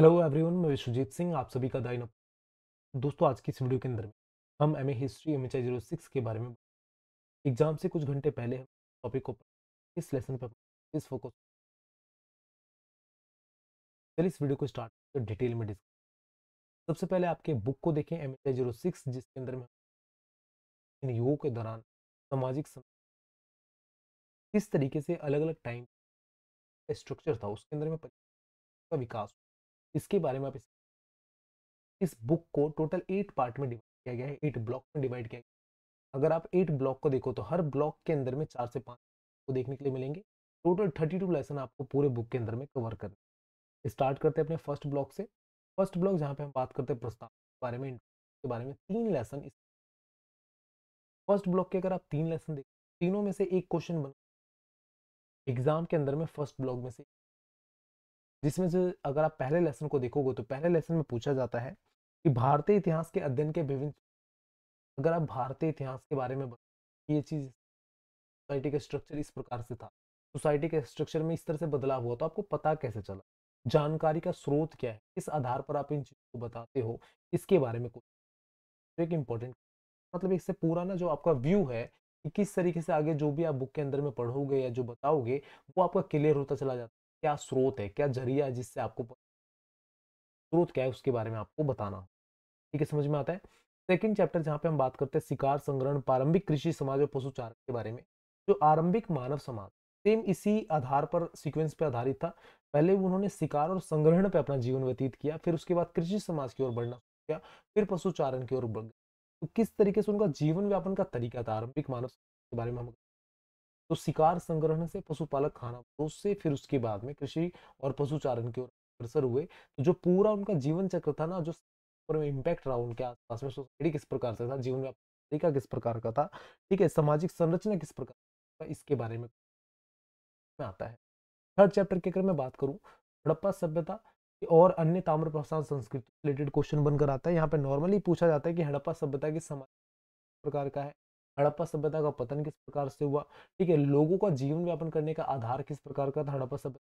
hello everyone मैं विश्वजीत सिंह आप सभी का दाइन दोस्तों आज की इस वीडियो के अंदर हम M A history M H I zero six के बारे में एग्जाम से कुछ घंटे पहले हम टॉपिक को इस लेसन पर इस फोकस चलिए इस वीडियो को स्टार्ट तो डिटेल में डिस्कस सबसे पहले आपके बुक को देखें M H I zero six जिसके अंदर में इन योग के दौरान सामाजिक किस तरीके से अलग अलग टाइम स्ट्रक्चर था उसके अंदर में का विकास इसके बारे में आप इस, इस बुक को टोटल एट पार्ट में डिवाइड किया गया है एट ब्लॉक में डिवाइड किया गया अगर आप एट ब्लॉक को देखो तो हर ब्लॉक के अंदर में चार से पाँच को देखने के लिए मिलेंगे टोटल थर्टी टू लेसन आपको पूरे बुक के अंदर में कवर करना स्टार्ट करते हैं अपने फर्स्ट ब्लॉक से फर्स्ट ब्लॉक जहाँ पे हम बात करते हैं प्रस्ताव के बारे में के बारे में तीन लेसन इस फर्स्ट ब्लॉक के अगर आप तीन लेसन देखें तीनों में से एक क्वेश्चन बन एग्जाम के अंदर में फर्स्ट ब्लॉक में से जिसमें से अगर आप पहले लेसन को देखोगे तो पहले लेसन में पूछा जाता है कि भारतीय इतिहास के अध्ययन के विभिन्न अगर आप भारतीय इतिहास के बारे में ये चीज़ सोसाइटी का स्ट्रक्चर इस प्रकार से था सोसाइटी के स्ट्रक्चर में इस तरह से बदलाव हुआ तो आपको पता कैसे चला जानकारी का स्रोत क्या है इस आधार पर आप इन चीज़ों को बताते हो इसके बारे में कुछ तो एक इम्पोर्टेंट मतलब इससे पूरा ना जो आपका व्यू है कि किस तरीके से आगे जो भी आप बुक के अंदर में पढ़ोगे या जो बताओगे वो आपका क्लियर होता चला जाता क्या स्रोत है क्या जरिया है जिससे आपको स्रोत क्या है उसके बारे में आपको बताना ठीक है समझ में आता है सेकंड चैप्टर जहाँ पे हम बात करते हैं शिकार संग्रहण प्रारंभिक कृषि समाज और पशुचारण के बारे में जो आरंभिक मानव समाज सेम इसी आधार पर सीक्वेंस पे आधारित था पहले उन्होंने शिकार और संग्रहण पे अपना जीवन व्यतीत किया फिर उसके बाद कृषि समाज की ओर बढ़ना किया फिर पशुचारण की ओर बढ़ तो किस तरीके से उनका जीवन व्यापन का तरीका था आरंभिक मानव के बारे में हम तो शिकार संग्रहण से पशुपालक खाना तो से फिर उसके बाद में कृषि और पशुचारण की ओर अग्रसर हुए तो जो पूरा उनका जीवन चक्र था ना जो इम्पैक्ट रहा उनके आसपास में सोसाइटी किस प्रकार से था जीवन तरीका किस प्रकार का था ठीक है सामाजिक संरचना किस प्रकार का इसके बारे में आता है थर्ड चैप्टर के अगर मैं बात करूँ हड़प्पा सभ्यता और अन्य ताम्र प्रसाद संस्कृति रिलेटेड क्वेश्चन बनकर आता है यहाँ पे नॉर्मली पूछा जाता है कि हड़प्पा सभ्यता की समाज प्रकार का है हड़प्पा सभ्यता का पतन किस प्रकार से हुआ ठीक है लोगों का जीवन व्यापन करने का आधार किस प्रकार का था हड़प्पा सभ्यता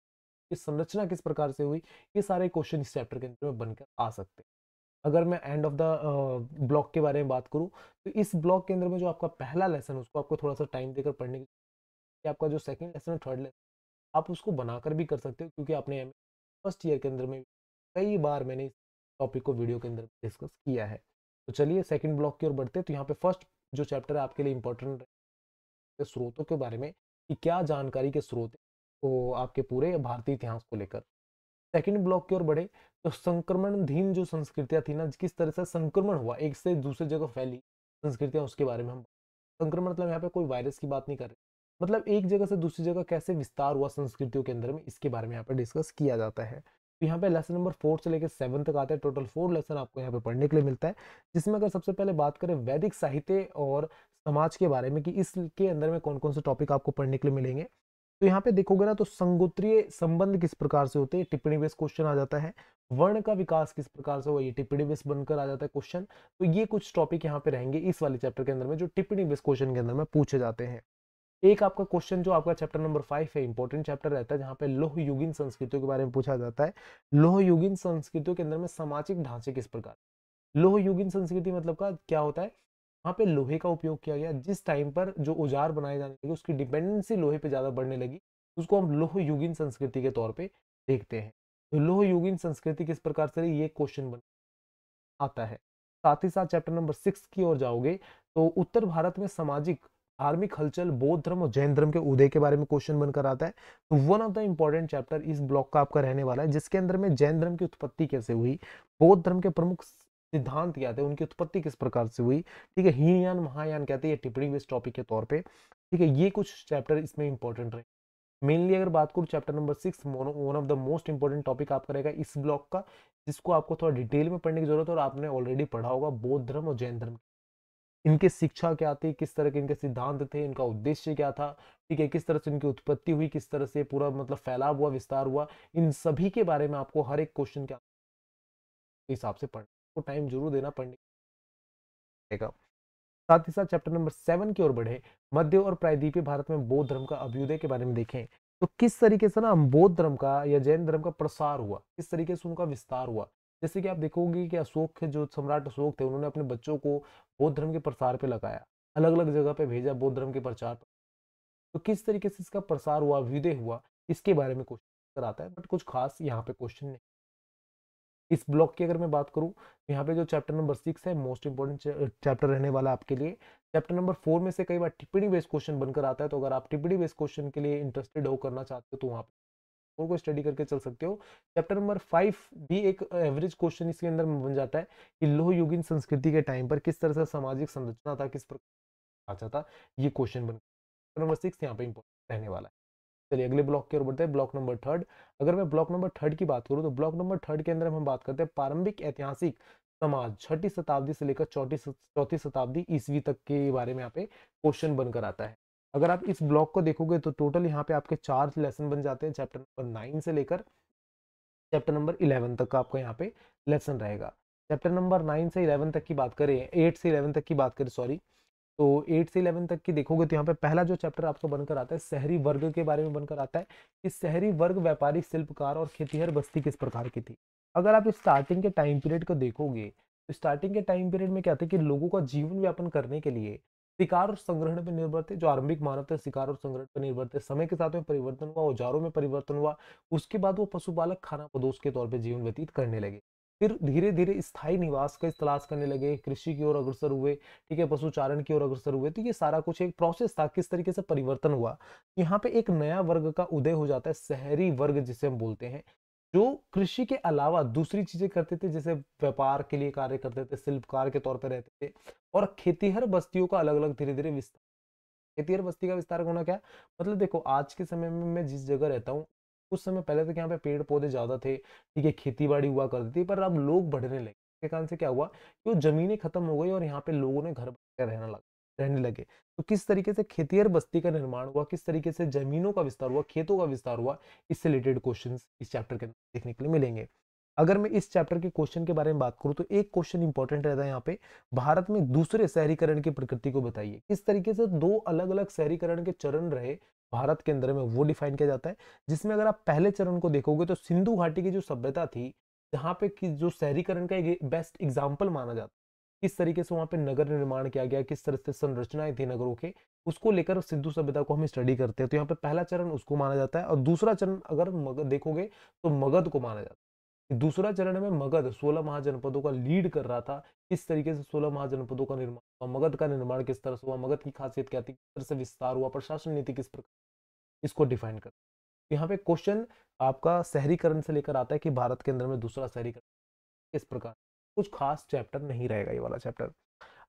की संरचना किस प्रकार से हुई ये सारे क्वेश्चन इस चैप्टर के अंदर में बनकर आ सकते हैं अगर मैं एंड ऑफ द ब्लॉक के बारे में बात करूँ तो इस ब्लॉक के अंदर में जो आपका पहला लेसन उसको आपको थोड़ा सा टाइम देकर पढ़ने की आपका जो सेकेंड लेसन और थर्ड लेसन आप उसको बनाकर भी कर सकते हो क्योंकि आपने फर्स्ट ईयर के अंदर में कई बार मैंने इस टॉपिक को वीडियो के अंदर डिस्कस किया है तो चलिए सेकंड ब्लॉक की ओर बढ़ते हैं तो यहाँ पे फर्स्ट जो चैप्टर आपके लिए इंपॉर्टेंट है स्रोतों के बारे में कि क्या जानकारी के स्रोत तो आपके पूरे भारतीय इतिहास को लेकर सेकेंड ब्लॉक की ओर बढ़े तो संक्रमणधीन जो संस्कृतियाँ थी ना किस तरह से संक्रमण हुआ एक से दूसरे जगह फैली संस्कृतियाँ उसके बारे में हम संक्रमण मतलब यहाँ पे कोई वायरस की बात नहीं कर रहे मतलब एक जगह से दूसरी जगह कैसे विस्तार हुआ संस्कृतियों के अंदर में इसके बारे में यहाँ पर डिस्कस किया जाता है तो यहाँ पे लेसन नंबर फोर से लेकर सेवन तक आता है टोटल फोर लेसन आपको यहाँ पे पढ़ने के लिए मिलता है जिसमें अगर सबसे पहले बात करें वैदिक साहित्य और समाज के बारे में कि इसके अंदर में कौन कौन से टॉपिक आपको पढ़ने के लिए मिलेंगे तो यहाँ पे देखोगे ना तो संगोत्रीय संबंध किस प्रकार से होते हैं टिप्पणी बेस क्वेश्चन आ जाता है वर्ण का विकास किस प्रकार से हुआ ये टिप्पणी बेस बनकर आ जाता है क्वेश्चन तो ये कुछ टॉपिक यहाँ पे रहेंगे इस वाले चैप्टर के अंदर में जो टिप्पणी बेस क्वेश्चन के अंदर में पूछे जाते हैं एक आपका क्वेश्चन जो आपका चैप्टर नंबर फाइव है इंपॉर्टेंट चैप्टर रहता है जहां पे लोह युगिन संस्कृतियों के बारे में पूछा जाता है लोह युगिन संस्कृतियों के अंदर में सामाजिक ढांचे किस प्रकार लोह युगिन संस्कृति मतलब का क्या होता है वहां पे लोहे का उपयोग किया गया जिस टाइम पर जो औजार बनाए जाने लगे उसकी डिपेंडेंसी लोहे पे ज्यादा बढ़ने लगी उसको हम लोह युगिन संस्कृति के तौर पर देखते हैं तो लोह युगिन संस्कृति किस प्रकार से ये क्वेश्चन बन आता है साथ ही साथ चैप्टर नंबर सिक्स की ओर जाओगे तो उत्तर भारत में सामाजिक धार्मिक हलचल बौद्ध धर्म और जैन धर्म के उदय के बारे में क्वेश्चन बनकर आता है तो one of the important chapter इस ब्लॉक का आपका रहने वाला है जिसके अंदर में जैन धर्म की उत्पत्ति कैसे हुई बौद्ध धर्म के प्रमुख सिद्धांत क्या थे उनकी उत्पत्ति किस प्रकार से हुई ठीक है हीनयान महायान कहते हैं टिप्पणी बेस्ट टॉपिक के तौर पर ठीक है ये कुछ चैप्टर इसमें इंपॉर्टेंट रहे मेनली अगर बात करूँ chapter number six one of the most important topic आपका रहेगा इस ब्लॉक का जिसको आपको थोड़ा डिटेल में पढ़ने की जरूरत है और आपने ऑलरेडी पढ़ा होगा बौद्ध धर्म और जैन धर्म इनकी शिक्षा क्या थी किस तरह के इनके सिद्धांत थे इनका उद्देश्य क्या था ठीक है किस तरह से इनकी उत्पत्ति हुई किस तरह से पूरा मतलब फैलाव हुआ विस्तार हुआ इन सभी के बारे में आपको हर एक क्वेश्चन के हिसाब से पढ़ना को तो टाइम जरूर देना पड़ने साथ ही साथ चैप्टर नंबर सेवन की ओर बढ़े मध्य और प्रायद्वीपीय भारत में बौद्ध धर्म का अभ्युदय के बारे में देखें तो किस तरीके से ना बौद्ध धर्म का या जैन धर्म का प्रसार हुआ किस तरीके से उनका विस्तार हुआ जैसे कि आप देखोगे कि अशोक जो सम्राट अशोक थे उन्होंने अपने बच्चों को बौद्ध धर्म के प्रसार पे लगाया अलग अलग जगह पे भेजा बौद्ध धर्म के प्रचार पर तो किस तरीके से इसका प्रसार हुआ विदय हुआ इसके बारे में क्वेश्चन कराता है बट कुछ खास यहाँ पे क्वेश्चन नहीं इस ब्लॉक की अगर मैं बात करूँ तो यहाँ पे जो चैप्टर नंबर सिक्स है मोस्ट इंपॉर्टेंट चैप्टर रहने वाला आपके लिए चैप्टर नंबर फोर में से कई बार टिप्पणी बेस्ड क्वेश्चन बनकर आता है तो अगर आप टिप्पणी बेस्ड क्वेश्चन के लिए इंटरेस्टेड हो करना चाहते हो तो वहाँ पर और को स्टडी करके चल सकते हो चैप्टर नंबर फाइव भी एक एवरेज क्वेश्चन इसके अंदर बन जाता है कि लोह युगिन संस्कृति के टाइम पर किस तरह से सामाजिक संरचना था किस प्रकार था ये क्वेश्चन बन नंबर सिक्स यहाँ पे इंपॉर्टेंट रहने वाला है चलिए अगले ब्लॉक की ओर बढ़ते हैं ब्लॉक नंबर थर्ड अगर मैं ब्लॉक नंबर थर्ड की बात करूँ तो ब्लॉक नंबर थर्ड के अंदर हम बात करते हैं प्रारंभिक ऐतिहासिक समाज छठी शताब्दी से लेकर चौथी चौथी शताब्दी ईस्वी तक के बारे में यहाँ पे क्वेश्चन बनकर आता है अगर आप इस ब्लॉक को देखोगे तो टोटल यहाँ पे आपके चार लेसन बन जाते हैं चैप्टर नंबर नाइन से लेकर चैप्टर नंबर इलेवन तक का आपका यहाँ पे लेसन रहेगा चैप्टर नंबर नाइन से इलेवन तक की बात करें एट से इलेवन तक की बात करें सॉरी तो एट से इलेवन तक की देखोगे तो यहाँ पे पहला जो चैप्टर आपको बनकर आता है शहरी वर्ग के बारे में बनकर आता है कि शहरी वर्ग व्यापारी शिल्पकार और खेतीहर बस्ती किस प्रकार की थी अगर आप स्टार्टिंग के टाइम पीरियड को देखोगे तो स्टार्टिंग के टाइम पीरियड में क्या था कि लोगों का जीवन व्यापन करने के लिए शिकार और संग्रहण पर निर्भर थे जो आरंभिक मानव थे शिकार और संग्रहण पर निर्भर थे समय के साथ में परिवर्तन हुआ औजारों में परिवर्तन हुआ उसके बाद वो पशुपालक खाना पदोष के तौर पर जीवन व्यतीत करने लगे फिर धीरे धीरे स्थायी निवास का तलाश करने लगे कृषि की ओर अग्रसर हुए ठीक है पशुचारण की ओर अग्रसर हुए तो ये सारा कुछ एक प्रोसेस था किस तरीके से परिवर्तन हुआ यहाँ पे एक नया वर्ग का उदय हो जाता है शहरी वर्ग जिसे हम बोलते हैं जो कृषि के अलावा दूसरी चीजें करते थे जैसे व्यापार के लिए कार्य करते थे शिल्पकार के तौर पर रहते थे और खेतीहर बस्तियों का अलग अलग धीरे धीरे विस्तार खेतीहर बस्ती का विस्तार होना क्या मतलब देखो आज के समय में मैं जिस जगह रहता हूँ उस समय पहले तो यहाँ पे पेड़ पौधे ज्यादा थे ठीक है खेती बाड़ी हुआ करती थी पर अब लोग बढ़ने लगे इसके कारण से क्या हुआ कि वो जमीनें खत्म हो गई और यहाँ पे लोगों ने घर बनकर रहना लगा रहने लगे तो किस तरीके से खेतियर बस्ती का निर्माण हुआ किस तरीके से जमीनों का विस्तार हुआ खेतों का विस्तार हुआ इससे रिलेटेड क्वेश्चन इस चैप्टर के अंदर देखने के लिए मिलेंगे अगर मैं इस चैप्टर के क्वेश्चन के बारे में बात करूं तो एक क्वेश्चन इंपॉर्टेंट रहता है यहाँ पे भारत में दूसरे शहरीकरण की प्रकृति को बताइए किस तरीके से दो अलग अलग शहरीकरण के चरण रहे भारत के अंदर में वो डिफाइन किया जाता है जिसमें अगर आप पहले चरण को देखोगे तो सिंधु घाटी की जो सभ्यता थी जहाँ पे कि जो शहरीकरण का एक बेस्ट एग्जाम्पल माना जाता किस तरीके से वहाँ पे नगर निर्माण किया गया किस तरह से संरचनाएं थी नगरों के उसको लेकर सिद्धू सभ्यता को हम स्टडी करते हैं तो यहाँ पे पहला चरण उसको माना जाता है और दूसरा चरण अगर मगध देखोगे तो मगध को माना जाता है दूसरा चरण में मगध सोलह महाजनपदों का लीड कर रहा था किस तरीके से सोलह महाजनपदों का निर्माण हुआ मगध का निर्माण किस तरह से हुआ मगध की खासियत क्या थी किस तरह से विस्तार हुआ प्रशासन नीति किस प्रकार इसको डिफाइन कर यहाँ पे क्वेश्चन आपका शहरीकरण से लेकर आता है कि भारत के अंदर में दूसरा शहरीकरण किस प्रकार कुछ खास चैप्टर नहीं रहेगा ये वाला चैप्टर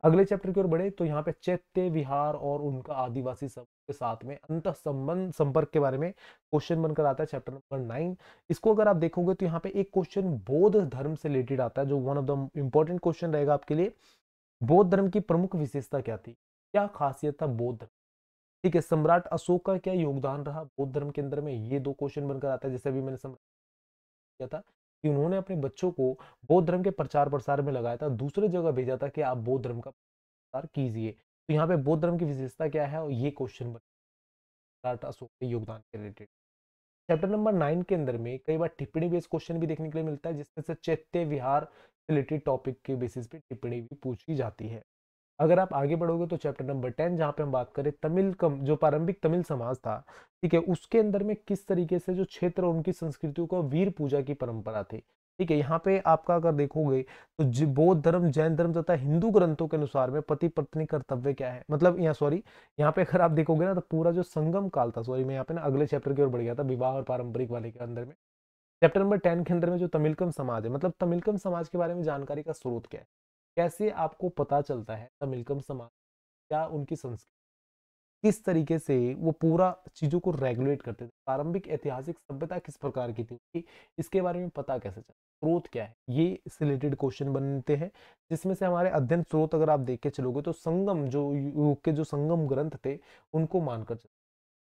अगले चैप्टर की ओर बढ़े तो यहाँ पे चैत्य विहार और उनका आदिवासी समूह के साथ में अंत संबंध संपर्क के बारे में क्वेश्चन बनकर आता है चैप्टर नंबर नाइन इसको अगर आप देखोगे तो यहाँ पे एक क्वेश्चन बौद्ध धर्म से रिलेटेड आता है जो one of the important question रहेगा आपके लिए बौद्ध धर्म की प्रमुख विशेषता क्या थी क्या खासियत था बौद्ध धर्म ठीक है सम्राट अशोक का क्या योगदान रहा बौद्ध धर्म के अंदर में ये दो क्वेश्चन बनकर आता है जैसे अभी मैंने किया था कि उन्होंने अपने बच्चों को बौद्ध धर्म के प्रचार प्रसार में लगाया था दूसरे जगह भेजा था कि आप बौद्ध धर्म का प्रसार कीजिए तो यहाँ पे बौद्ध धर्म की विशेषता क्या है और ये क्वेश्चन अशोक के योगदान के रिलेटेड चैप्टर नंबर नाइन के अंदर में कई बार टिप्पणी बेस्ड क्वेश्चन भी देखने के लिए मिलता है जिसमें से चैत्य विहार रिलेटेड टॉपिक के बेसिस पे टिप्पणी भी पूछी जाती है अगर आप आगे बढ़ोगे तो चैप्टर नंबर टेन जहाँ पे हम बात करें तमिल कम जो प्रारंभिक तमिल समाज था ठीक है उसके अंदर में किस तरीके से जो क्षेत्र और उनकी संस्कृतियों का वीर पूजा की परंपरा थी ठीक है यहाँ पे आपका अगर देखोगे तो बौद्ध धर्म जैन धर्म तथा हिंदू ग्रंथों के अनुसार में पति पत्नी कर्तव्य क्या है मतलब यहाँ सॉरी यहाँ पे अगर आप देखोगे ना तो पूरा जो संगम काल था सॉरी मैं यहाँ पे ना अगले चैप्टर की ओर बढ़ गया था विवाह और पारंपरिक वाले के अंदर में चैप्टर नंबर टेन के अंदर में जो तमिलकम समाज है मतलब तमिलकम समाज के बारे में जानकारी का स्रोत क्या है कैसे आपको पता चलता है तमिलकम समाज या उनकी संस्कृति किस तरीके से वो पूरा चीज़ों को रेगुलेट करते थे प्रारंभिक ऐतिहासिक सभ्यता किस प्रकार की थी इसके बारे में पता कैसे चल स्रोत क्या है ये इससे रिलेटेड क्वेश्चन बनते हैं जिसमें से हमारे अध्ययन स्रोत अगर आप देख के चलोगे तो संगम जो युग के जो संगम ग्रंथ थे उनको मानकर चलते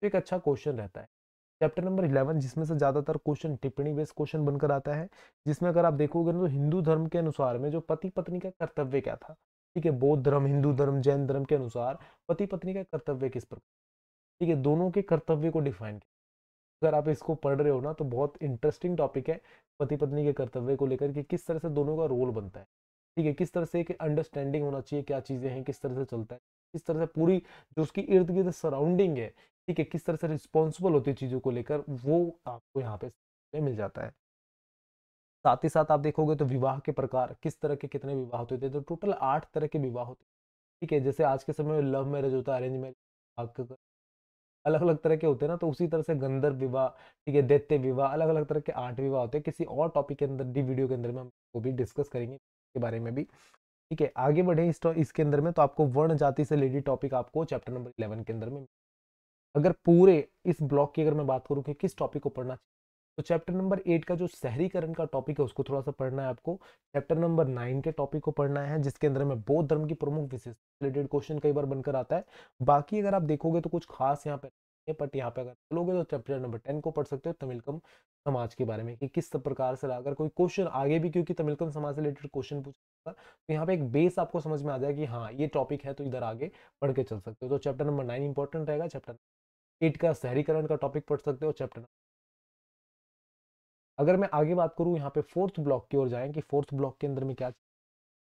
तो एक अच्छा क्वेश्चन रहता है चैप्टर नंबर इलेवन जिसमें से ज़्यादातर क्वेश्चन टिप्पणी बेस्ड क्वेश्चन बनकर आता है जिसमें अगर आप देखोगे ना तो हिंदू धर्म के अनुसार में जो पति पत्नी का कर्तव्य क्या था ठीक है बौद्ध धर्म हिंदू धर्म जैन धर्म के अनुसार पति पत्नी का कर्तव्य किस प्रकार ठीक है दोनों के कर्तव्य को डिफाइन किया अगर आप इसको पढ़ रहे हो ना तो बहुत इंटरेस्टिंग टॉपिक है पति पत्नी के कर्तव्य को लेकर कि किस तरह से दोनों का रोल बनता है ठीक है किस तरह से एक अंडरस्टैंडिंग होना चाहिए क्या चीज़ें हैं किस तरह से चलता है किस तरह से पूरी जो उसकी इर्द गिर्द सराउंडिंग है ठीक है किस तरह से रिस्पॉन्सिबल होती है चीज़ों को लेकर वो आपको यहाँ पे मिल जाता है साथ ही साथ आप देखोगे तो विवाह के प्रकार किस तरह के कितने विवाह होते थे तो टोटल आठ तरह के विवाह होते ठीक है जैसे आज के समय में लव मैरिज होता है अरेंज मैरिज अलग अलग तरह के होते हैं ना तो उसी तरह से गंदर विवाह ठीक है दैत्य विवाह अलग अलग तरह के आठ विवाह होते हैं किसी और टॉपिक के अंदर डी वीडियो के अंदर में हम वो भी डिस्कस करेंगे के बारे में भी ठीक है आगे बढ़े इस इसके अंदर में तो आपको वर्ण जाति से रिलेटेड टॉपिक आपको चैप्टर नंबर इलेवन के अंदर में अगर पूरे इस ब्लॉक की अगर मैं बात करूँ कि किस टॉपिक को पढ़ना चाहिए तो चैप्टर नंबर एट का जो शहरीकरण का टॉपिक है उसको थोड़ा सा पढ़ना है आपको चैप्टर नंबर नाइन के टॉपिक को पढ़ना है जिसके अंदर में बौद्ध धर्म की प्रमुख विशेष रिलेटेड क्वेश्चन कई बार बनकर आता है बाकी अगर आप देखोगे तो कुछ खास यहाँ पे बट यहाँ पे अगर चलोगे तो चैप्टर नंबर टेन को पढ़ सकते हो तमिलकम समाज के बारे में कि किस प्रकार से अगर कोई क्वेश्चन आगे भी क्योंकि तमिलकम समाज से रिलेटेड क्वेश्चन पूछा तो यहाँ पे एक बेस आपको समझ में आ जाए कि हाँ ये टॉपिक है तो इधर आगे पढ़ के चल सकते हो तो चैप्टर नंबर नाइन इंपॉर्टेंट रहेगा चैप्टर ईट का शहरीकरण का टॉपिक पढ़ सकते हो चैप्टर अगर मैं आगे बात करूं यहाँ पे फोर्थ ब्लॉक की ओर जाएं कि फोर्थ ब्लॉक के अंदर में क्या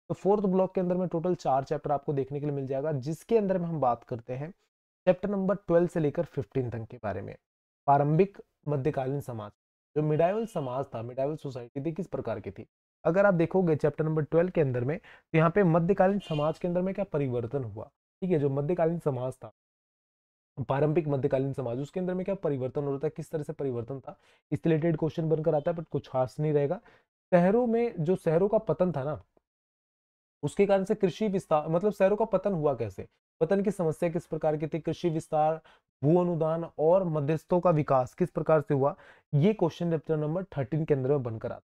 तो फोर्थ ब्लॉक के अंदर में टोटल चार चैप्टर आपको देखने के लिए मिल जाएगा जिसके अंदर में हम बात करते हैं चैप्टर नंबर ट्वेल्व से लेकर फिफ्टीन तक के बारे में प्रारंभिक मध्यकालीन समाज जो मिडाइवल समाज था मिडाइवल सोसाइटी थी किस प्रकार की थी अगर आप देखोगे चैप्टर नंबर ट्वेल्व के अंदर में तो यहाँ पे मध्यकालीन समाज के अंदर में क्या परिवर्तन हुआ ठीक है जो मध्यकालीन समाज था पारंपरिक मध्यकालीन समाज उसके अंदर में क्या परिवर्तन हो रहा था किस तरह से परिवर्तन था इस रिलेटेड क्वेश्चन बनकर आता है बट कुछ खास नहीं रहेगा शहरों में जो शहरों का पतन था ना उसके कारण से कृषि विस्तार मतलब शहरों का पतन हुआ कैसे पतन की समस्या किस प्रकार की थी कृषि विस्तार भू अनुदान और मध्यस्थों का विकास किस प्रकार से हुआ ये क्वेश्चन चैप्टर नंबर थर्टीन के अंदर में बनकर आता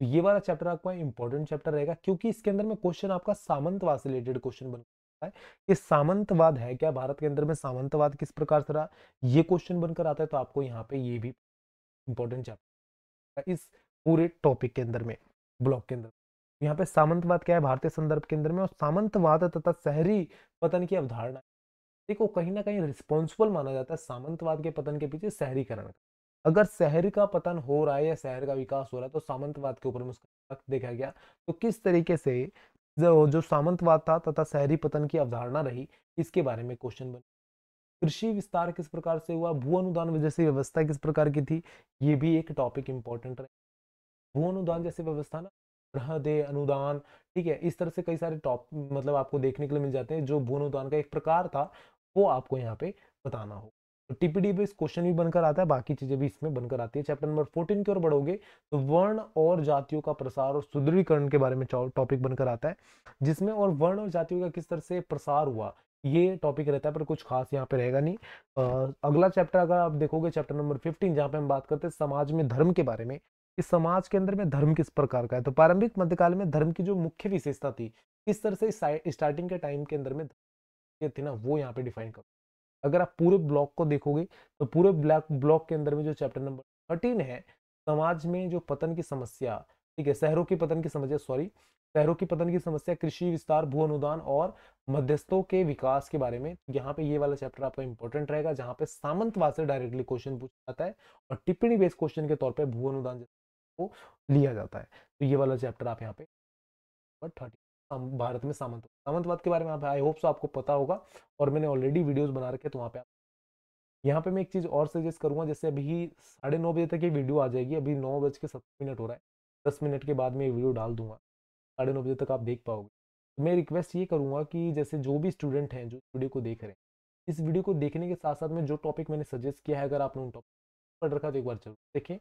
तो ये वाला चैप्टर आपका इंपॉर्टेंट चैप्टर रहेगा क्योंकि इसके अंदर में क्वेश्चन आपका सामंतवास रिलेटेड क्वेश्चन बन है कि सामंतवाद है क्या भारत के अंदर में सामंतवाद किस प्रकार से रहा ये क्वेश्चन बनकर आता है तो आपको यहाँ पे ये भी इंपॉर्टेंट चैप्टर इस पूरे टॉपिक के अंदर में ब्लॉक के अंदर यहाँ पे सामंतवाद क्या है भारतीय संदर्भ के अंदर में और सामंतवाद तथा शहरी पतन की अवधारणा देखो कहीं ना कहीं रिस्पॉन्सिबल माना जाता है सामंतवाद के पतन के पीछे शहरीकरण अगर शहर का पतन हो रहा है या शहर का विकास हो रहा है तो सामंतवाद के ऊपर में उसका देखा गया तो किस तरीके से जो सामंतवाद था तथा शहरी पतन की अवधारणा रही इसके बारे में क्वेश्चन बने कृषि विस्तार किस प्रकार से हुआ भू अनुदान जैसी व्यवस्था किस प्रकार की थी ये भी एक टॉपिक इंपॉर्टेंट रहे भू अनुदान जैसी व्यवस्था ना ग्रह दे अनुदान ठीक है इस तरह से कई सारे टॉप मतलब आपको देखने के लिए मिल जाते हैं जो भू अनुदान का एक प्रकार था वो आपको यहाँ पे बताना होगा टीपीडी पे इस क्वेश्चन भी बनकर आता है बाकी चीजें भी इसमें बनकर आती है चैप्टर नंबर फोर्टीन की ओर बढ़ोगे तो वर्ण और जातियों का प्रसार और सुदृढ़ीकरण के बारे में टॉपिक बनकर आता है जिसमें और वर्ण और जातियों का किस तरह से प्रसार हुआ ये टॉपिक रहता है पर कुछ खास यहाँ पे रहेगा नहीं आ, अगला चैप्टर अगर आप देखोगे चैप्टर नंबर फिफ्टीन जहाँ पे हम बात करते हैं समाज में धर्म के बारे में इस समाज के अंदर में धर्म किस प्रकार का है तो प्रारंभिक मध्यकाल में धर्म की जो मुख्य विशेषता थी किस तरह से स्टार्टिंग के टाइम के अंदर में थी ना वो यहाँ पे डिफाइन करो अगर आप पूरे ब्लॉक को देखोगे तो पूरे ब्लैक ब्लॉक के अंदर में जो चैप्टर नंबर थर्टीन है समाज में जो पतन की समस्या ठीक है शहरों की पतन की समस्या सॉरी शहरों की पतन की समस्या कृषि विस्तार भू अनुदान और मध्यस्थों के विकास के बारे में यहाँ पे ये वाला चैप्टर आपका इंपॉर्टेंट रहेगा जहाँ पे सामंतवाद से डायरेक्टली क्वेश्चन पूछा जाता है और टिप्पणी बेस्ड क्वेश्चन के तौर पर भू अनुदान को लिया जाता है तो ये वाला चैप्टर आप यहाँ पे थर्टी भारत में सामंत सामंतवाद के बारे में आई होप सो आपको पता होगा और मैंने ऑलरेडी वीडियोज बना रखे तो वहाँ पे आप यहाँ पे मैं एक चीज़ और सजेस्ट करूँगा जैसे अभी साढ़े नौ बजे तक ये वीडियो आ जाएगी अभी नौ बज के सत्तर मिनट हो रहा है दस मिनट के बाद मैं ये वीडियो डाल दूंगा साढ़े नौ बजे तक आप देख पाओगे तो मैं रिक्वेस्ट ये करूँगा कि जैसे जो भी स्टूडेंट हैं जो वीडियो को देख रहे हैं इस वीडियो को देखने के साथ साथ में जो टॉपिक मैंने सजेस्ट किया है अगर आपने उन टॉपिक पढ़ रखा तो एक बार जरूर देखें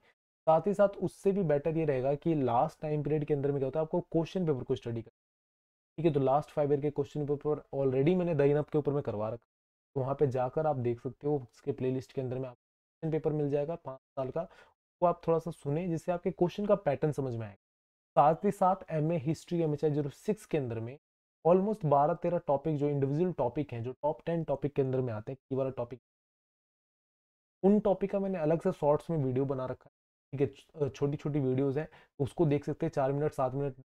साथ ही साथ उससे भी बेटर ये रहेगा कि लास्ट टाइम पीरियड के अंदर में क्या होता है आपको क्वेश्चन पेपर को स्टडी कर ठीक है तो लास्ट फाइव ईयर के क्वेश्चन पेपर ऑलरेडी मैंने दई नप के ऊपर में करवा रखा तो वहाँ पे जाकर आप देख सकते हो उसके प्लेलिस्ट के अंदर में आपको क्वेश्चन पेपर मिल जाएगा पाँच साल का वो आप थोड़ा सा सुने जिससे आपके क्वेश्चन का पैटर्न समझ में आएगा साथ ही साथ M A history M H के अंदर में ऑलमोस्ट बारह तेरह टॉपिक जो इंडिविजुअल टॉपिक हैं जो टॉप टेन टॉपिक के अंदर में आते हैं की वाला टॉपिक उन टॉपिक का मैंने अलग से शॉर्ट्स में वीडियो बना रखा है ठीक है छोटी छोटी वीडियोज़ हैं उसको देख सकते हैं चार मिनट सात मिनट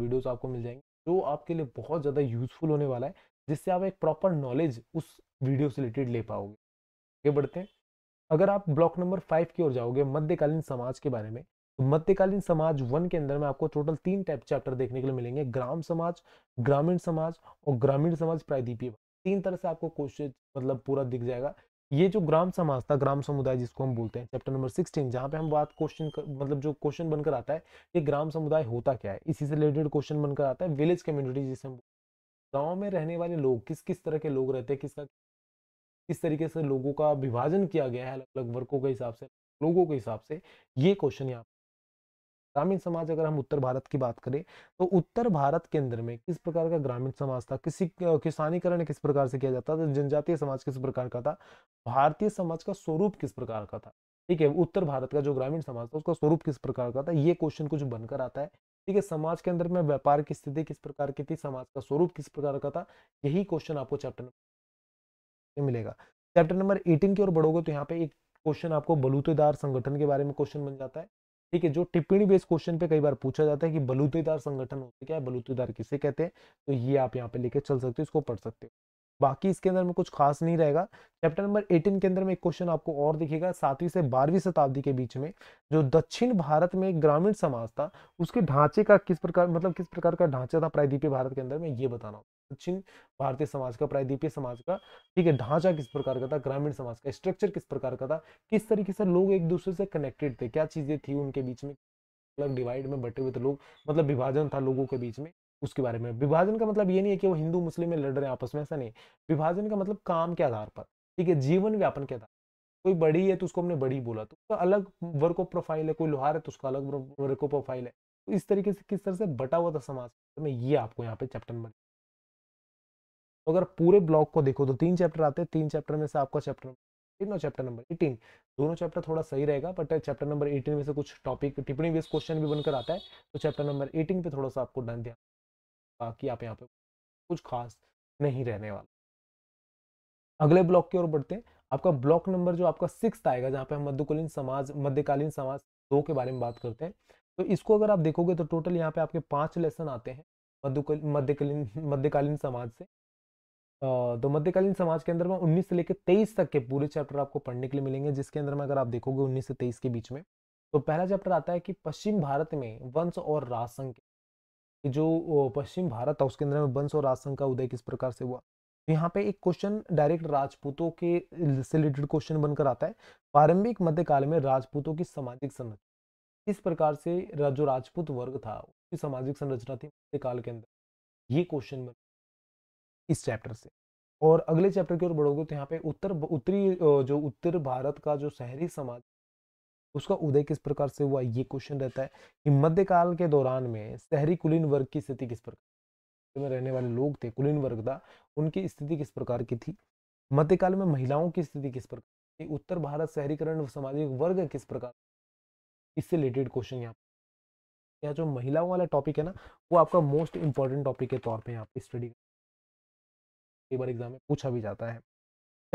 वीडियोज़ आपको मिल जाएंगे जो आपके लिए बहुत ज़्यादा यूजफुल होने वाला है जिससे आप एक प्रॉपर नॉलेज उस वीडियो से रिलेटेड ले पाओगे आगे बढ़ते हैं अगर आप ब्लॉक नंबर फाइव की ओर जाओगे मध्यकालीन समाज के बारे में तो मध्यकालीन समाज वन के अंदर में आपको टोटल तीन टाइप चैप्टर देखने के लिए मिलेंगे ग्राम समाज ग्रामीण समाज और ग्रामीण समाज प्रायद्वीपीय तीन तरह से आपको क्वेश्चन मतलब पूरा दिख जाएगा ये जो ग्राम समाज था ग्राम समुदाय जिसको हम बोलते हैं चैप्टर नंबर सिक्सटीन जहाँ पे हम बात क्वेश्चन मतलब जो क्वेश्चन बनकर आता है ये ग्राम समुदाय होता क्या है इसी से रिलेटेड क्वेश्चन बनकर आता है विलेज कम्युनिटी जिसे हम गाँव में रहने वाले लोग किस किस तरह के लोग रहते हैं किसका किस तरीके से लोगों का विभाजन किया गया है अलग अलग वर्गों के हिसाब से लोगों के हिसाब से ये क्वेश्चन यहाँ ग्रामीण समाज अगर हम उत्तर भारत की बात करें तो उत्तर भारत के अंदर में किस प्रकार का ग्रामीण समाज था किसी किसानीकरण किस प्रकार से किया जाता था जनजातीय समाज किस प्रकार का था भारतीय समाज का स्वरूप किस प्रकार का था ठीक है उत्तर भारत का जो ग्रामीण समाज था उसका स्वरूप किस प्रकार का था ये क्वेश्चन कुछ बनकर आता है ठीक है समाज के अंदर में व्यापार की स्थिति किस प्रकार की थी समाज का स्वरूप किस प्रकार का था यही क्वेश्चन आपको चैप्टर नंबर मिलेगा चैप्टर नंबर एटीन की ओर बढ़ोगे तो यहाँ पे एक क्वेश्चन आपको बलूतेदार संगठन के बारे में क्वेश्चन बन जाता है ठीक है जो टिप्पणी बेस्ड क्वेश्चन पे कई बार पूछा जाता है कि बलूतेदार संगठन होते क्या है बलूतेदार किसे कहते हैं तो ये आप यहाँ पे लेके चल सकते हो इसको पढ़ सकते हो बाकी इसके अंदर में कुछ खास नहीं रहेगा चैप्टर नंबर 18 के अंदर में एक क्वेश्चन आपको और दिखेगा सातवीं से बारहवीं शताब्दी के बीच में जो दक्षिण भारत में एक ग्रामीण समाज था उसके ढांचे का किस प्रकार मतलब किस प्रकार का ढांचा था प्रायद्वीपीय भारत के अंदर में ये बताना दक्षिण भारतीय समाज का प्रायद्वीपीय समाज का ठीक है ढांचा किस प्रकार का था ग्रामीण समाज का स्ट्रक्चर किस प्रकार का था किस तरीके से लोग एक दूसरे से कनेक्टेड थे क्या चीजें थी उनके बीच में अलग डिवाइड में बटे हुए थे लोग मतलब विभाजन था लोगों के बीच में उसके बारे में विभाजन का मतलब ये नहीं है कि वो हिंदू मुस्लिम में लड़ रहे हैं आपस में ऐसा नहीं विभाजन का मतलब काम के आधार पर ठीक है जीवन व्यापन के आधार कोई बड़ी है तो उसको हमने बड़ी बोला तो उसका अलग वर्क ऑफ प्रोफाइल है कोई लोहार है तो उसका अलग वर्क ऑफ प्रोफाइल है तो इस तरीके से किस तरह से बटा हुआ था समाज में ये आपको यहाँ पे चैप्टर नंबर तो अगर पूरे ब्लॉक को देखो तो तीन चैप्टर आते हैं तीन चैप्टर में से आपका chapter number chapter number eighteen दोनों चैप्टर थोड़ा सही रहेगा बट चैप्टर नंबर एटीन में से कुछ टॉपिक टिप्पणी बेस्ड क्वेश्चन भी बनकर आता है तो चैप्टर नंबर एटीन पर थोड़ा सा आपको ध्यान बाकी आप यहाँ पे कुछ खास नहीं रहने वाला अगले ब्लॉक की ओर बढ़ते हैं आपका ब्लॉक नंबर जो आपका सिक्स आएगा जहाँ पे हम मध्यकालीन समाज मध्यकालीन समाज दो के बारे में बात करते हैं तो इसको अगर आप देखोगे तो टोटल यहाँ पे आपके पांच लेसन आते हैं मध्यकालीन मध्यकालीन समाज से तो मध्यकालीन समाज के अंदर में 19 से लेकर 23 तक के पूरे चैप्टर आपको पढ़ने के लिए मिलेंगे जिसके अंदर में अगर आप देखोगे 19 से 23 के बीच में तो पहला चैप्टर आता है कि पश्चिम भारत में वंश और राजसंघ जो पश्चिम भारत था उसके अंदर में वंश और राजसंघ का उदय किस प्रकार से हुआ तो यहाँ पे एक क्वेश्चन डायरेक्ट राजपूतों के से रिलेटेड क्वेश्चन बनकर आता है प्रारंभिक मध्यकाल में राजपूतों की सामाजिक संरचना इस प्रकार से जो राजपूत वर्ग था उसकी सामाजिक संरचना थी मध्यकाल के अंदर ये क्वेश्चन बन इस चैप्टर से और अगले चैप्टर की ओर बढ़ोगे तो यहाँ पे उत्तर उत्तरी जो उत्तर भारत का जो शहरी समाज उसका उदय किस प्रकार से हुआ ये क्वेश्चन रहता है कि मध्यकाल के दौरान में शहरी कुलीन वर्ग की स्थिति किस प्रकार में रहने वाले लोग थे कुलीन था उनकी स्थिति किस प्रकार की थी मध्यकाल में महिलाओं की स्थिति किस प्रकार की उत्तर भारत शहरीकरण सामाजिक वर्ग किस प्रकार इससे रिलेटेड क्वेश्चन यहाँ यह जो महिलाओं वाला टॉपिक है ना वो आपका मोस्ट इंपॉर्टेंट टॉपिक के तौर पर यहाँ पे स्टडी कई बार एग्जाम में पूछा भी जाता है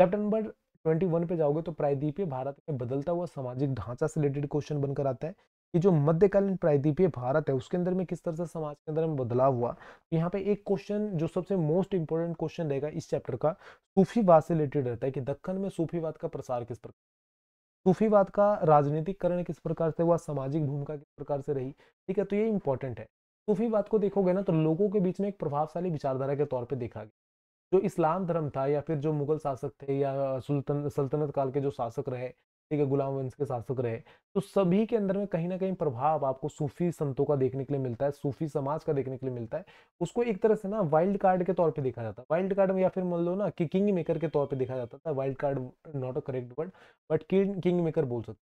चैप्टर नंबर ट्वेंटी वन पे जाओगे तो प्रायद्वीपीय भारत में बदलता हुआ सामाजिक ढांचा से रिलेटेड क्वेश्चन बनकर आता है कि जो मध्यकालीन प्रायद्वीपीय भारत है उसके अंदर में किस तरह से समाज के अंदर में बदलाव हुआ तो यहाँ पे एक क्वेश्चन जो सबसे मोस्ट इंपोर्टेंट क्वेश्चन रहेगा इस चैप्टर का सूफीवाद से रिलेटेड रहता है कि दक्खन में सूफीवाद का प्रसार किस प्रकार सूफीवाद का राजनीतिकरण किस प्रकार से हुआ सामाजिक भूमिका किस प्रकार से रही ठीक है तो ये इंपॉर्टेंट है सूफीवाद को देखोगे ना तो लोगों के बीच में एक प्रभावशाली विचारधारा के तौर पर देखा गया जो इस्लाम धर्म था या फिर जो मुगल शासक थे या सुल्तन सल्तनत काल के जो शासक रहे ठीक है गुलाम वंश के शासक रहे तो सभी के अंदर में कहीं ना कहीं प्रभाव आपको सूफी संतों का देखने के लिए मिलता है सूफी समाज का देखने के लिए मिलता है उसको एक तरह से ना वाइल्ड कार्ड के तौर पे देखा जाता है वाइल्ड कार्ड या फिर मान लो ना कि किंग मेकर के तौर पे देखा जाता था wild card not a correct word but king maker बोल सकते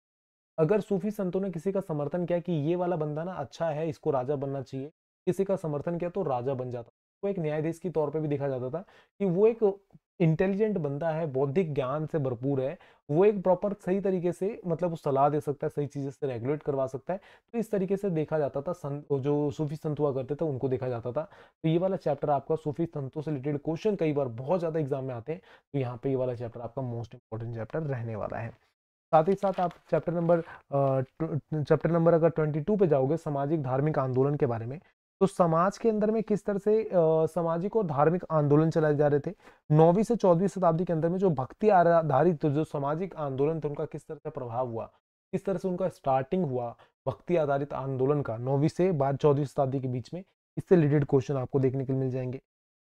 अगर सूफी संतों ने किसी का समर्थन किया कि ये वाला बंदा ना अच्छा है इसको राजा बनना चाहिए किसी का समर्थन किया तो राजा बन जाता को एक न्यायाधीश के तौर पर भी देखा जाता था कि वो एक इंटेलिजेंट बंदा है बौद्धिक ज्ञान से भरपूर है वो एक प्रॉपर सही तरीके से मतलब वो सलाह दे सकता है सही चीज़ें से रेगुलेट करवा सकता है तो इस तरीके से देखा जाता था संत जो सूफी संत हुआ करते थे उनको देखा जाता था तो ये वाला चैप्टर आपका सूफी संतों से रिलेटेड क्वेश्चन कई बार बहुत ज़्यादा एग्जाम में आते हैं तो यहाँ पर ये वाला चैप्टर आपका मोस्ट इंपॉर्टेंट चैप्टर रहने वाला है साथ ही साथ आप चैप्टर नंबर चैप्टर नंबर अगर ट्वेंटी टू जाओगे सामाजिक धार्मिक आंदोलन के बारे में तो समाज के अंदर में किस तरह से सामाजिक और धार्मिक आंदोलन चलाए जा रहे थे नौवीं से चौदहवीं शताब्दी के अंदर में जो भक्ति आधारित जो सामाजिक आंदोलन थे उनका किस तरह से प्रभाव हुआ किस तरह से उनका स्टार्टिंग हुआ भक्ति आधारित आंदोलन का नौवीं से बाद चौदहवीं शताब्दी के बीच में इससे रिलेटेड क्वेश्चन आपको देखने के लिए मिल जाएंगे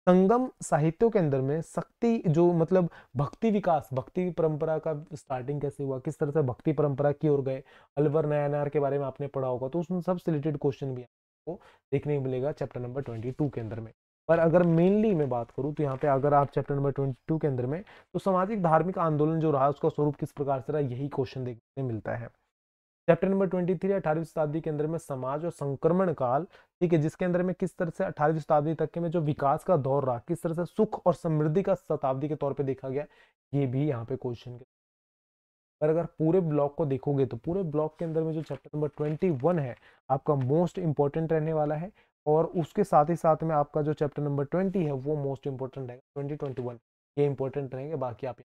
संगम साहित्यों के अंदर में शक्ति जो मतलब भक्ति विकास भक्ति परंपरा का स्टार्टिंग कैसे हुआ किस तरह से भक्ति परंपरा की ओर गए अलवर नया नार के बारे में आपने पढ़ा होगा तो उसमें सबसे रिलेटेड क्वेश्चन भी है आपको देखने को मिलेगा चैप्टर नंबर ट्वेंटी टू के अंदर में पर अगर मेनली मैं बात करूँ तो यहाँ पे अगर आप चैप्टर नंबर ट्वेंटी टू के अंदर में तो सामाजिक धार्मिक आंदोलन जो रहा उसका स्वरूप किस प्रकार से रहा यही क्वेश्चन देखने मिलता है चैप्टर नंबर ट्वेंटी थ्री अठारहवीं शताब्दी के अंदर में समाज और संक्रमण काल ठीक है जिसके अंदर में किस तरह से अठारहवीं शताब्दी तक के में जो विकास का दौर रहा किस तरह से सुख और समृद्धि का शताब्दी के तौर पर देखा गया ये भी यहाँ पे क्वेश्चन के पर अगर पूरे ब्लॉक को देखोगे तो पूरे ब्लॉक के अंदर में जो चैप्टर नंबर ट्वेंटी वन है आपका मोस्ट इंपॉर्टेंट रहने वाला है और उसके साथ ही साथ में आपका जो चैप्टर नंबर ट्वेंटी है वो मोस्ट इंपॉर्टेंट रहेगा ट्वेंटी ट्वेंटी वन ये इंपॉर्टेंट रहेंगे बाकी आप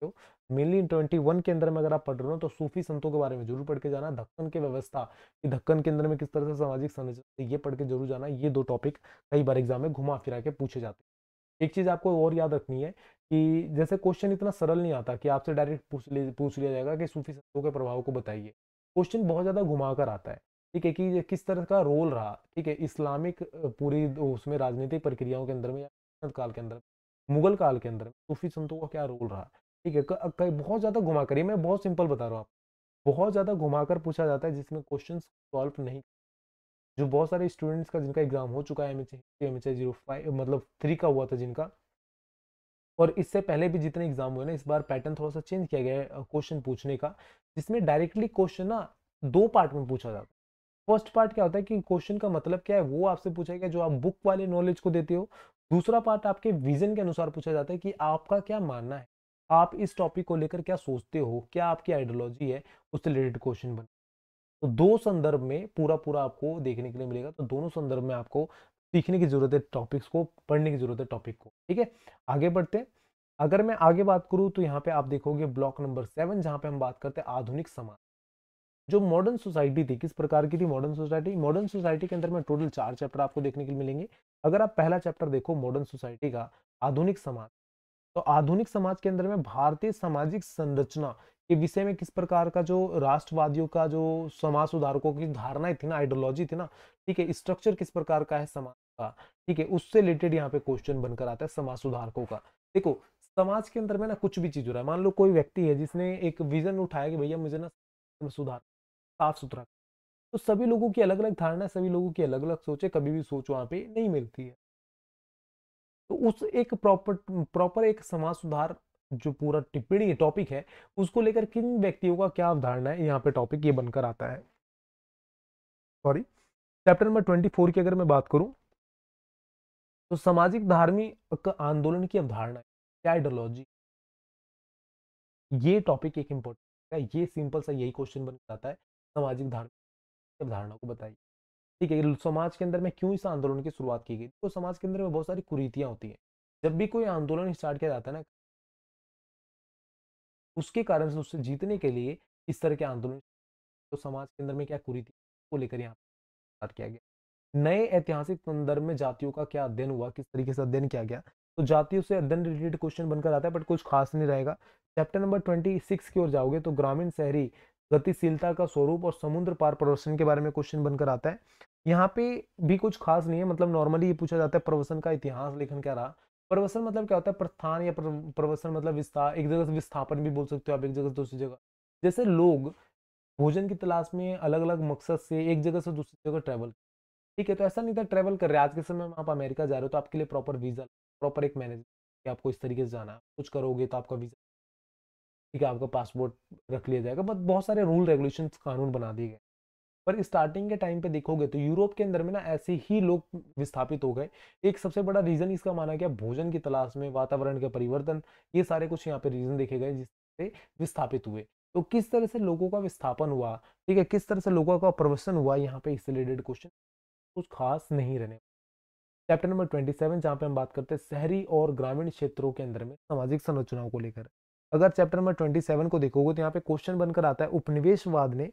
तो मेनली ट्वेंटी वन के अंदर में अगर आप पढ़ रहे हो तो सूफी संतों के बारे में जरूर पढ़ के जाना धक्कन की व्यवस्था कि धक्कन के अंदर में किस तरह से सामाजिक संरचना ये पढ़ के जरूर जाना ये दो टॉपिक कई बार एग्जाम में घुमा फिरा के पूछे जाते हैं एक चीज़ आपको और याद रखनी है कि जैसे क्वेश्चन इतना सरल नहीं आता कि आपसे डायरेक्ट पूछ ले पूछ लिया जाएगा कि सूफी संतों के प्रभाव को बताइए क्वेश्चन बहुत ज़्यादा घुमा कर आता है ठीक है कि किस तरह का रोल रहा ठीक है इस्लामिक पूरी उसमें राजनीतिक प्रक्रियाओं के अंदर में या काल के अंदर मुगल काल के अंदर सूफी संतों का क्या रोल रहा ठीक है बहुत ज़्यादा घुमा करिए मैं बहुत सिंपल बता रहा हूँ आपको बहुत ज़्यादा घुमाकर पूछा जाता है जिसमें क्वेश्चन सॉल्व नहीं जो बहुत सारे स्टूडेंट्स का जिनका एग्जाम हो चुका है M H M H zero five मतलब थ्री का हुआ था जिनका और इससे पहले भी जितने एग्जाम हुए ना इस बार पैटर्न थोड़ा सा चेंज किया गया है क्वेश्चन पूछने का जिसमें डायरेक्टली क्वेश्चन ना दो पार्ट में पूछा जाता है फर्स्ट पार्ट क्या होता है कि क्वेश्चन का मतलब क्या है वो आपसे पूछा गया जो आप बुक वाले नॉलेज को देते हो दूसरा पार्ट आपके विजन के अनुसार पूछा जाता है कि आपका क्या मानना है आप इस टॉपिक को लेकर क्या सोचते हो क्या आपकी आइडियोलॉजी है उससे रिलेटेड क्वेश्चन बने तो दो संदर्भ में पूरा पूरा आपको देखने के लिए मिलेगा तो दोनों संदर्भ में आपको सीखने की ज़रूरत है टॉपिक्स को पढ़ने की ज़रूरत है टॉपिक को ठीक है आगे बढ़ते हैं अगर मैं आगे बात करूं तो यहाँ पे आप देखोगे ब्लॉक नंबर सेवन जहाँ पे हम बात करते हैं आधुनिक समाज जो मॉडर्न सोसाइटी थी किस प्रकार की थी मॉडर्न सोसाइटी मॉडर्न सोसाइटी के अंदर में टोटल चार चैप्टर आपको देखने के लिए मिलेंगे अगर आप पहला चैप्टर देखो मॉडर्न सोसाइटी का आधुनिक समाज तो आधुनिक समाज के अंदर में भारतीय सामाजिक संरचना कि विषय में किस प्रकार का जो राष्ट्रवादियों का जो समाज सुधारकों की धारणा थी ना आइडियोलॉजी थी ना ठीक है स्ट्रक्चर किस प्रकार का है समाज का ठीक है उससे रिलेटेड यहाँ पे क्वेश्चन बनकर आता है समाज सुधारकों का देखो समाज के अंदर में ना कुछ भी चीज हो रहा है मान लो कोई व्यक्ति है जिसने एक विजन उठाया कि भैया मुझे ना सुधार साफ सुथरा तो सभी लोगों की अलग अलग धारणा सभी लोगों की अलग अलग सोचे कभी भी सोच वहां पे नहीं मिलती है तो उस एक प्रॉपर प्रॉपर एक समाज सुधार जो पूरा टिप्पणी टॉपिक है उसको लेकर किन व्यक्तियों का क्या अवधारणा है यहाँ पे टॉपिक ये बनकर आता है sorry chapter number twenty four की अगर मैं बात करूं तो सामाजिक धार्मिक आंदोलन की अवधारणा क्या आइडियोलॉजी ये टॉपिक एक इंपॉर्टेंट है ये सिंपल सा यही क्वेश्चन बन जाता है सामाजिक धार्मिक अवधारणा को बताइए ठीक है समाज के अंदर में क्यों इस आंदोलन की शुरुआत की गई तो समाज के अंदर में बहुत सारी कुरीतियाँ होती हैं जब भी कोई आंदोलन स्टार्ट किया जाता है ना उसके कारण से उससे जीतने के लिए इस तरह के आंदोलन तो समाज के अंदर में क्या कुरी थी को लेकर यहाँ बात किया गया नए ऐतिहासिक संदर्भ में जातियों का क्या अध्ययन हुआ किस तरीके से अध्ययन किया गया तो जातियों से अध्ययन रिलेटेड क्वेश्चन बनकर आता है बट कुछ खास नहीं रहेगा चैप्टर नंबर ट्वेंटी सिक्स की ओर जाओगे तो ग्रामीण शहरी गतिशीलता का स्वरूप और समुद्र पार प्रवर्शन के बारे में क्वेश्चन बनकर आता है यहाँ पे भी कुछ खास नहीं है मतलब नॉर्मली ये पूछा जाता है प्रवसन का इतिहास लेखन क्या रहा प्रवसन मतलब क्या होता है प्रस्थान या प्रवसन मतलब विस्तार एक जगह से विस्थापन भी बोल सकते हो आप एक जगह से दूसरी जगह जैसे लोग भोजन की तलाश में अलग अलग मकसद से एक जगह से दूसरी जगह ट्रैवल ठीक है तो ऐसा नहीं था ट्रैवल कर रहे आज के समय में आप अमेरिका जा रहे हो तो आपके लिए प्रॉपर वीज़ा प्रॉपर एक मैनेज कि आपको इस तरीके से जाना है कुछ करोगे तो आपका वीज़ा ठीक है आपका पासपोर्ट रख लिया जाएगा बट बहुत सारे रूल रेगुलेशन कानून बना दिए गए पर स्टार्टिंग के टाइम पे देखोगे तो यूरोप के अंदर में ना ऐसे ही लोग विस्थापित हो गए एक सबसे बड़ा रीजन इसका माना गया भोजन की तलाश में वातावरण के परिवर्तन ये सारे कुछ यहाँ पे रीजन देखे गए जिससे विस्थापित हुए तो किस तरह से लोगों का विस्थापन हुआ ठीक है किस तरह से लोगों का प्रवसन हुआ यहाँ पे इससे रिलेटेड क्वेश्चन कुछ खास नहीं रहने चैप्टर नंबर ट्वेंटी सेवन जहाँ पे हम बात करते हैं शहरी और ग्रामीण क्षेत्रों के अंदर में सामाजिक संरचनाओं को लेकर अगर चैप्टर नंबर ट्वेंटी सेवन को देखोगे तो यहाँ पे क्वेश्चन बनकर आता है उपनिवेशवाद ने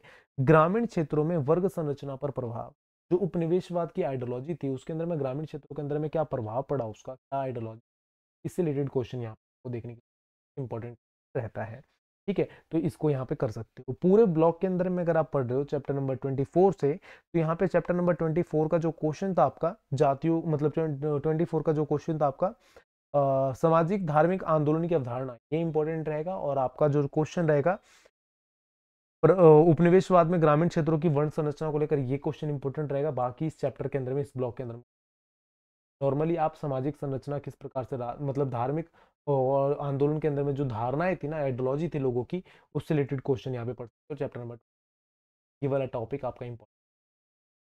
ग्रामीण क्षेत्रों में वर्ग संरचना पर प्रभाव जो उपनिवेशवाद की आइडियोलॉजी थी उसके अंदर में ग्रामीण क्षेत्रों के अंदर में क्या प्रभाव पड़ा उसका क्या आइडियोलॉजी इससे रिलेटेड क्वेश्चन यहाँ को देखने के इंपॉर्टेंट रहता है ठीक है तो इसको यहाँ पे कर सकते हो पूरे ब्लॉक के अंदर में अगर आप पढ़ रहे हो चैप्टर नंबर 24 से तो यहाँ पे चैप्टर नंबर 24 का जो क्वेश्चन था आपका जातियों मतलब 24 का जो क्वेश्चन था आपका सामाजिक धार्मिक आंदोलन की अवधारणा ये इंपॉर्टेंट रहेगा और आपका जो क्वेश्चन रहेगा उपनिवेशवाद में ग्रामीण क्षेत्रों की वर्ण संरचना को लेकर ये क्वेश्चन इंपॉर्टेंट रहेगा बाकी इस चैप्टर के अंदर में इस ब्लॉक के अंदर में नॉर्मली आप सामाजिक संरचना किस प्रकार से मतलब धार्मिक और आंदोलन के अंदर में जो धारणाएं थी ना आइडियोलॉजी थी लोगों की उससे रिलेटेड क्वेश्चन यहाँ पे पढ़ सकते हो चैप्टर नंबर ये वाला टॉपिक आपका इंपॉर्टेंट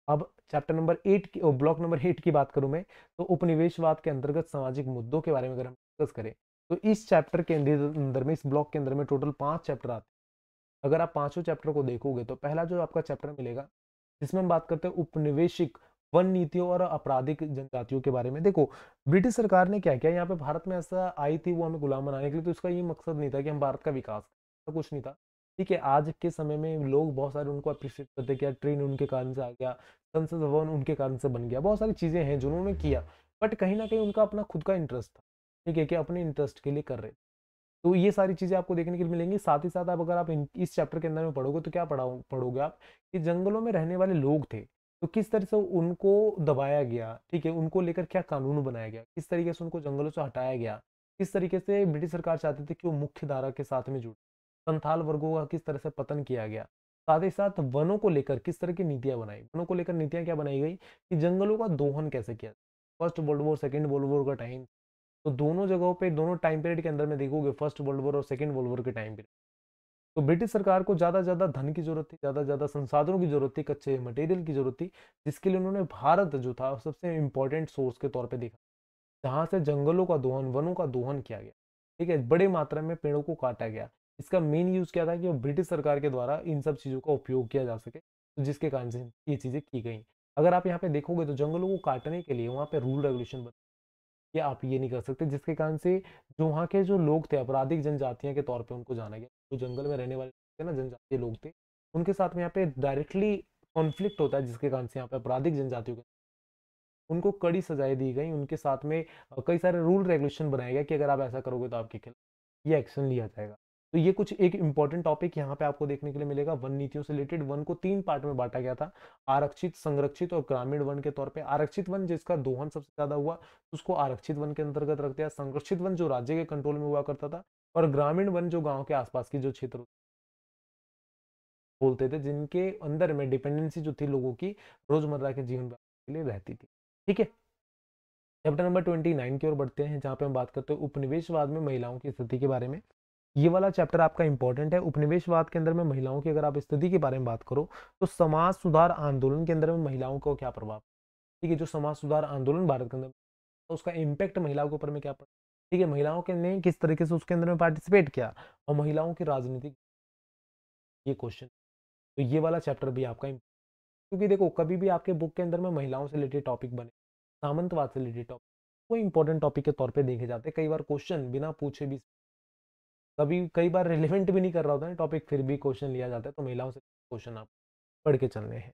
अब चैप्टर नंबर एट की ब्लॉक नंबर एट की बात करूँ मैं तो उपनिवेशवाद के अंतर्गत सामाजिक मुद्दों के बारे में अगर हम डिस्कस करें तो इस चैप्टर के अंदर में इस ब्लॉक के अंदर में टोटल पांच चैप्टर आते हैं अगर आप पांचों चैप्टर को देखोगे तो पहला जो आपका चैप्टर मिलेगा जिसमें हम बात करते हैं उपनिवेशिक वन नीतियों और आपराधिक जनजातियों के बारे में देखो ब्रिटिश सरकार ने क्या किया यहाँ पे भारत में ऐसा आई थी वो हमें गुलाम बनाने के लिए तो इसका ये मकसद नहीं था कि हम भारत का विकास ऐसा कुछ नहीं था ठीक है आज के समय में लोग बहुत सारे उनको अप्रिशिएट करते क्या ट्रेन उनके कारण से आ गया संसद भवन उनके कारण से बन गया बहुत सारी चीज़ें हैं जो उन्होंने किया बट कहीं ना कहीं उनका अपना खुद का इंटरेस्ट था ठीक है कि अपने इंटरेस्ट के लिए कर रहे तो ये सारी चीज़ें आपको देखने के लिए मिलेंगी साथ ही साथ आप अगर आप इस चैप्टर के अंदर में पढ़ोगे तो क्या पढ़ाओ पढ़ोगे आप कि जंगलों में रहने वाले लोग थे तो किस तरह से उनको दबाया गया ठीक है उनको लेकर क्या कानून बनाया गया किस तरीके से उनको जंगलों से हटाया गया किस तरीके से ब्रिटिश सरकार चाहती थी कि वो मुख्य धारा के साथ में जुड़े संथाल वर्गों का किस तरह से पतन किया गया साथ ही साथ वनों को लेकर किस तरह की नीतियां बनाई वनों को लेकर नीतियां क्या बनाई गई कि जंगलों का दोहन कैसे किया first world war second world war का टाइम तो दोनों जगहों पे दोनों टाइम पीरियड के अंदर में देखोगे फर्स्ट वर्ल्ड वॉर और सेकेंड वर्ल्ड वॉर के टाइम पीरियड तो ब्रिटिश सरकार को ज़्यादा ज़्यादा धन की जरूरत थी ज़्यादा ज़्यादा संसाधनों की जरूरत थी कच्चे मटेरियल की जरूरत थी जिसके लिए उन्होंने भारत जो था सबसे इम्पोर्टेंट सोर्स के तौर पर देखा जहाँ से जंगलों का दोहन वनों का दोहन किया गया ठीक है बड़े मात्रा में पेड़ों को काटा गया इसका मेन यूज़ क्या था कि वो ब्रिटिश सरकार के द्वारा इन सब चीज़ों का उपयोग किया जा सके तो जिसके कारण से ये चीज़ें की गई अगर आप यहाँ पे देखोगे तो जंगलों को काटने के लिए वहाँ पे रूल रेगुलेशन बन कि आप ये नहीं कर सकते जिसके कारण से जो वहाँ के जो लोग थे आपराधिक जनजातियों के तौर पर उनको जाना गया जो जंगल में रहने वाले थे ना जनजातीय लोग थे उनके साथ में यहाँ पे डायरेक्टली कॉन्फ्लिक्ट होता है जिसके कारण से यहाँ पे आपराधिक जनजातियों के उनको कड़ी सजाएं दी गई उनके साथ में कई सारे रूल रेगुलेशन बनाए गए कि अगर आप ऐसा करोगे तो आपके खिलाफ ये एक्शन लिया जाएगा तो ये कुछ एक इंपॉर्टेंट टॉपिक यहाँ पे आपको देखने के लिए मिलेगा वन नीतियों से रिलेटेड वन को तीन पार्ट में बांटा गया था आरक्षित संरक्षित और ग्रामीण वन के तौर पे आरक्षित वन जिसका दोहन सबसे ज्यादा हुआ उसको आरक्षित वन के अंतर्गत रख दिया संरक्षित वन जो राज्य के कंट्रोल में हुआ करता था और ग्रामीण वन जो गाँव के आसपास की जो क्षेत्र बोलते थे जिनके अंदर में डिपेंडेंसी जो थी लोगों की रोजमर्रा के जीवन के लिए रहती थी ठीक है चैप्टर नंबर ट्वेंटी नाइन की ओर बढ़ते हैं जहाँ पे हम बात करते हैं उपनिवेशवाद में महिलाओं की स्थिति के बारे में ये वाला चैप्टर आपका इंपॉर्टेंट है उपनिवेशवाद के अंदर में महिलाओं की अगर आप स्थिति के बारे में बात करो तो समाज सुधार आंदोलन के अंदर में महिलाओं को क्या प्रभाव ठीक है जो समाज सुधार आंदोलन भारत के अंदर तो उसका इम्पैक्ट महिलाओं के ऊपर में क्या ठीक है महिलाओं के ने किस तरीके से उसके अंदर में पार्टिसिपेट किया और महिलाओं की राजनीति ये क्वेश्चन तो ये वाला चैप्टर भी आपका क्योंकि देखो कभी भी आपके बुक के अंदर में महिलाओं से रिलेटेड टॉपिक बने सामंतवाद से रिलेटेड टॉपिक वो इंपॉर्टेंट टॉपिक के तौर पे देखे जाते हैं कई बार क्वेश्चन बिना पूछे भी कभी कई बार रिलेवेंट भी नहीं कर रहा होता है टॉपिक फिर भी क्वेश्चन लिया जाता है तो महिलाओं से क्वेश्चन आप पढ़ के चलने हैं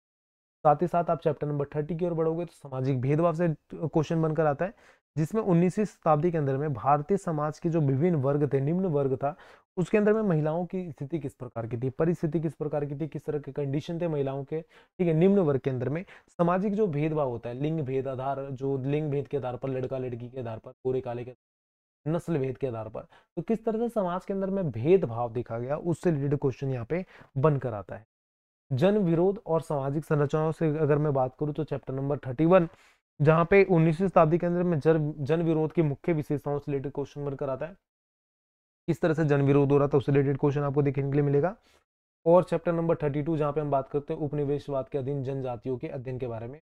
साथ ही साथ आप चैप्टर नंबर थर्टी की ओर बढ़ोगे तो सामाजिक भेदभाव से क्वेश्चन बनकर आता है जिसमें उन्नीसवीं शताब्दी के अंदर में भारतीय समाज के जो विभिन्न वर्ग थे निम्न वर्ग था उसके अंदर में महिलाओं की स्थिति किस प्रकार की थी परिस्थिति किस प्रकार की थी किस तरह के कंडीशन थे महिलाओं के ठीक है निम्न वर्ग के अंदर में सामाजिक जो भेदभाव होता है लिंग भेद आधार जो लिंग भेद के आधार पर लड़का लड़की के आधार पर पूरे काले के नस्ल भेद के आधार पर तो किस तरह से समाज के अंदर में भेदभाव देखा गया उससे रिलेटेड क्वेश्चन यहाँ पे बनकर आता है जन विरोध और सामाजिक संरचनाओं से अगर मैं बात करूँ तो चैप्टर नंबर थर्टी वन जहाँ पे उन्नीसवीं शताब्दी के अंदर में जन जन विरोध की मुख्य विशेषताओं से रिलेटेड क्वेश्चन बनकर आता है किस तरह से जन विरोध हो रहा था उससे रिलेटेड क्वेश्चन आपको देखने के लिए मिलेगा और चैप्टर नंबर थर्टी टू जहाँ पे हम बात करते हैं उपनिवेशवाद के अधीन जनजातियों के अध्ययन के बारे में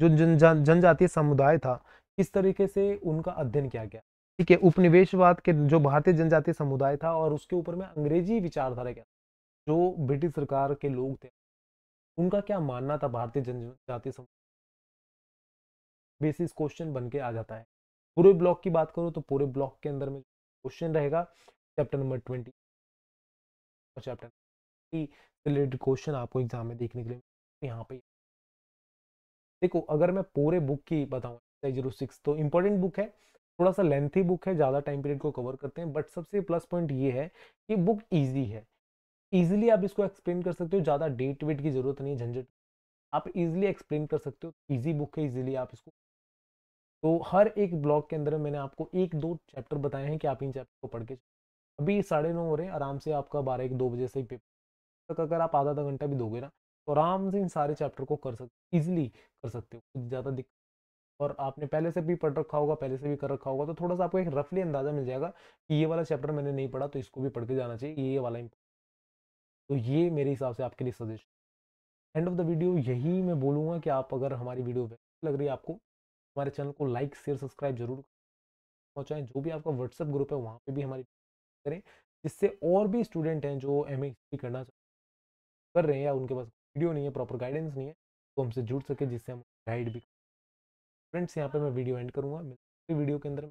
जो जन जनजातीय समुदाय था किस तरीके से उनका अध्ययन किया गया ठीक है उपनिवेशवाद के जो भारतीय जनजातीय समुदाय था और उसके ऊपर में अंग्रेजी विचारधारा क्या जो ब्रिटिश सरकार के लोग थे उनका क्या मानना था भारतीय जनजातीय समुदाय बेसिस क्वेश्चन बन के आ जाता है पूरे ब्लॉक की बात करो तो पूरे ब्लॉक के अंदर में क्वेश्चन रहेगा चैप्टर नंबर ट्वेंटी और चैप्टर रिलेटेड क्वेश्चन आपको एग्जाम में देखने के लिए यहाँ पे देखो अगर मैं पूरे बुक की बताऊँ सिक्स तो इंपॉर्टेंट बुक है थोड़ा सा लेंथी बुक है ज़्यादा टाइम पीरियड को कवर करते हैं बट सबसे प्लस पॉइंट ये है कि बुक ईजी है ईजिली आप इसको एक्सप्लेन कर सकते हो ज़्यादा डेट वेट की ज़रूरत नहीं है झंझट आप इजिली एक्सप्लेन कर सकते हो ईजी बुक है ईजिली आप इसको तो हर एक ब्लॉग के अंदर मैंने आपको एक दो चैप्टर बताए हैं कि आप इन चैप्टर को पढ़ के अभी साढ़े नौ हो रहे हैं आराम से आपका बारह एक दो बजे से ही पेपर तक अगर आप आधा आधा घंटा भी दोगे ना तो आराम से इन सारे चैप्टर को कर सकते ईजिली कर सकते हो कुछ ज़्यादा दिक्कत और आपने पहले से भी पढ़ रखा होगा पहले से भी कर रखा होगा तो थोड़ा सा आपको एक रफली अंदाजा मिल जाएगा कि ये वाला चैप्टर मैंने नहीं पढ़ा तो इसको भी पढ़ के जाना चाहिए ये वाला तो ये मेरे हिसाब से आपके लिए suggestion end of the video यही मैं बोलूँगा कि आप अगर हमारी वीडियो लग रही है आपको हमारे चैनल को लाइक शेयर सब्सक्राइब जरूर पहुँचाएँ जो भी आपका व्हाट्सअप ग्रुप है वहाँ पर भी हमारी करें जिससे और भी स्टूडेंट हैं जो एम करना कर रहे हैं या उनके पास वीडियो नहीं है प्रॉपर गाइडेंस नहीं है तो हमसे जुड़ सके जिससे हम गाइड भी फ्रेंड्स यहाँ पे मैं वीडियो एंड करूँगा वीडियो के अंदर